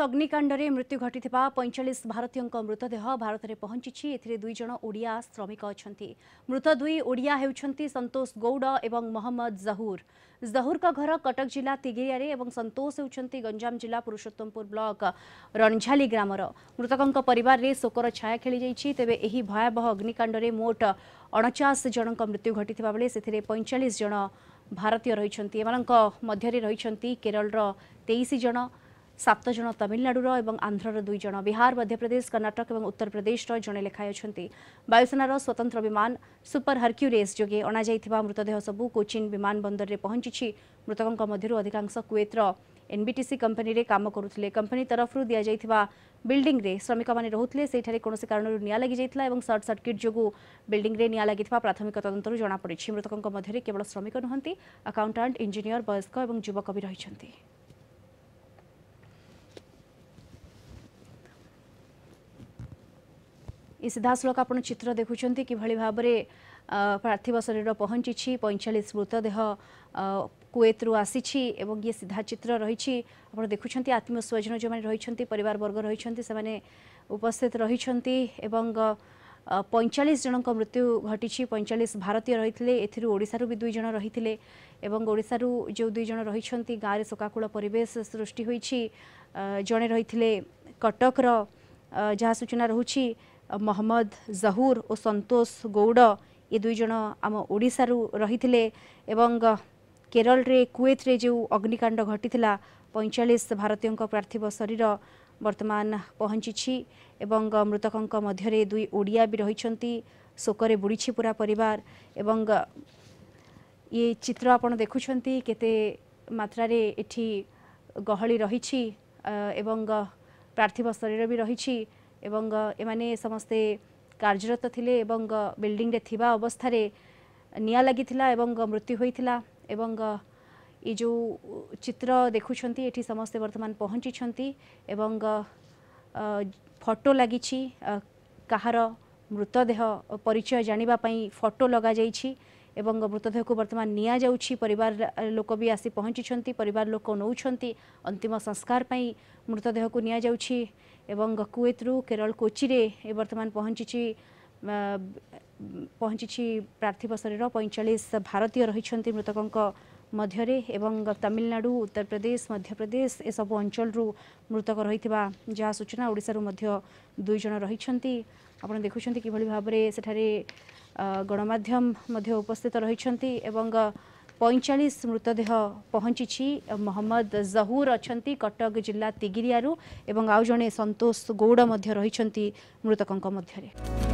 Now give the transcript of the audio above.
अग्निकाण्ड में मृत्यु घटी पैंचाश भारतीय मृतदेह भारत में पहुंची एईज ओडिया श्रमिक अच्छा मृत दुई ओडिया होतोष गौड़ महम्मद जहूर जहूर का घर कटक जिला तिगेरिया सतोष होती गंजाम जिला पुरुषोत्तमपुर ब्लक रणझाली ग्रामर मृतकों पर शोकर छाय खेली जाइए तेज यह भयावह अग्निकाण्डे मोट अणचाश जन मृत्यु घटी पैंचाश जन भारतीय रही रही केरल तेईस जन ସାତ ଜଣ ତାମିଲନାଡୁର ଏବଂ ଆନ୍ଧ୍ରର ଦୁଇ ଜଣ ବିହାର ମଧ୍ୟପ୍ରଦେଶ କର୍ଣ୍ଣାଟକ ଏବଂ ଉତ୍ତରପ୍ରଦେଶର ଜଣେ ଲେଖାଏଁ ଅଛନ୍ତି ବାୟୁସେନାର ସ୍ୱତନ୍ତ୍ର ବିମାନ ସୁପର ହର୍କ୍ୟୁରେସ୍ ଯୋଗେ ଅଣାଯାଇଥିବା ମୃତଦେହ ସବୁ କୋଚିନ୍ ବିମାନ ବନ୍ଦରରେ ପହଞ୍ଚିଛି ମୃତକଙ୍କ ମଧ୍ୟରୁ ଅଧିକାଂଶ କୁଏତ୍ର ଏନ୍ବିଟିସି କମ୍ପାନୀରେ କାମ କରୁଥିଲେ କମ୍ପାନୀ ତରଫରୁ ଦିଆଯାଇଥିବା ବିଲ୍ଡିଂରେ ଶ୍ରମିକମାନେ ରହୁଥିଲେ ସେଠାରେ କୌଣସି କାରଣରୁ ନିଆଁ ଲାଗିଯାଇଥିଲା ଏବଂ ସର୍ଟ ସର୍କିଟ୍ ଯୋଗୁଁ ବିଲ୍ଡିଂରେ ନିଆଁ ଲାଗିଥିବା ପ୍ରାଥମିକ ତଦନ୍ତରୁ ଜଣାପଡ଼ିଛି ମୃତକଙ୍କ ମଧ୍ୟରେ କେବଳ ଶ୍ରମିକ ନୁହନ୍ତି ଆକାଉଣ୍ଟାଣ୍ଟ ଇଞ୍ଜିନିୟର ବୟସ୍କ ଏବଂ ଯୁବକ ବି ରହିଛନ୍ତି ଏ ସିଧାସଳଖ ଆପଣ ଚିତ୍ର ଦେଖୁଛନ୍ତି କିଭଳି ଭାବରେ ପାର୍ଥିବ ଶରୀର ପହଞ୍ଚିଛି ପଇଁଚାଳିଶ ମୃତଦେହ কুয়েতরু আসিছি এবং ইয়ে সিধা চিত্র রয়েছে আপনার দেখুছেন আত্মীয়স্বজন যে রয়েছেন পরিবারবর্গ রয়েছেন সে উপস্থিত রয়েছেন এবং পঁয়চাশ জনক মৃত্যু ঘটিছি পঁয়চাশ ভারতীয় রয়েছে এর ওড়শার বি দুইজন রয়েছে এবং ওড়শার যে দুইজন রয়েছেন গাঁরে শোকাকূল পরিবেশ সৃষ্টি হয়েছি জনে রয়েছে কটকর যা সূচনা রয়েছে महम्मद जहूर ओ सन्तोष गौड ए केरल रे एङ रे कुन अग्निकाण्ड घटिला पैँचालिस भारतीय पार्थिव शरीर बर्तमान पहचि एवं मृतक मध्य दुई ओडिया रहले बुडिए पूरा परेङ चित्र आपुमत्रे ए गहलिरह पर्थिव शरीर वि रहिले এবং এমানে সমস্তে কার্যরত থিলে এবং বিল্ডিংরে থিবা অবস্থারে নিয়া লাগিছিলা এবং মৃত্যু হয়েছিল এবং এই যে চিত্র দেখুছেন এটি সমস্তে বর্তমান পৌঁছিছেন এবং ফটো লাগিছি কাহার মৃতদেহ পরিচয় জাঁয়া ফটো লগাযাই এবং মৃতদেহকে ବର୍ତ୍ତମାନ ନିଆଯାଉଛି ପରିବାର ଲୋକ ବି ଆସି ପହଞ୍ଚିଛନ୍ତି ପରିବାର ଲୋକ নৌঁচ ଅନ୍ତିମ ସଂସ୍କାର পাই ମୃତଦେହକୁ ନିଆଯାଉଛି ଏବଂ কুয়েতরু କେରଳ କୋଚିରେ ଏ ବର୍ତ୍ତମାନ ପହଞ୍ଚିଛି ପହଞ୍ଚିଛି ପାର୍ଥିବ ଶରୀର ପଇଁଚାଳିଶ ଭାରତୀୟ ରହିଛନ୍ତି ମୃତକଙ୍କ ମଧ୍ୟରେ ଏବଂ ତାମିଲନାଡ଼ୁ ଉତ୍ତରପ୍ରଦେଶ ମଧ୍ୟପ୍ରଦେଶ ଏସବୁ ଅଞ୍ଚଳରୁ ମୃତକ ରହିଥିବା ଯାହା ସୂଚନା ଓଡ଼ିଶାରୁ ମଧ୍ୟ ଦୁଇ ଜଣ ରହିଛନ୍ତି ଆପଣ ଦେଖୁଛନ୍ତି କିଭଳି ଭାବରେ ସେଠାରେ गणमाध्यमध्यस्थित रह पैँचालिस मृतदेह पहचि मोहम्मद जहूर अहिले कटक जाला तिगिरिया एउजे सन्तोष गौडि मृतक मध्य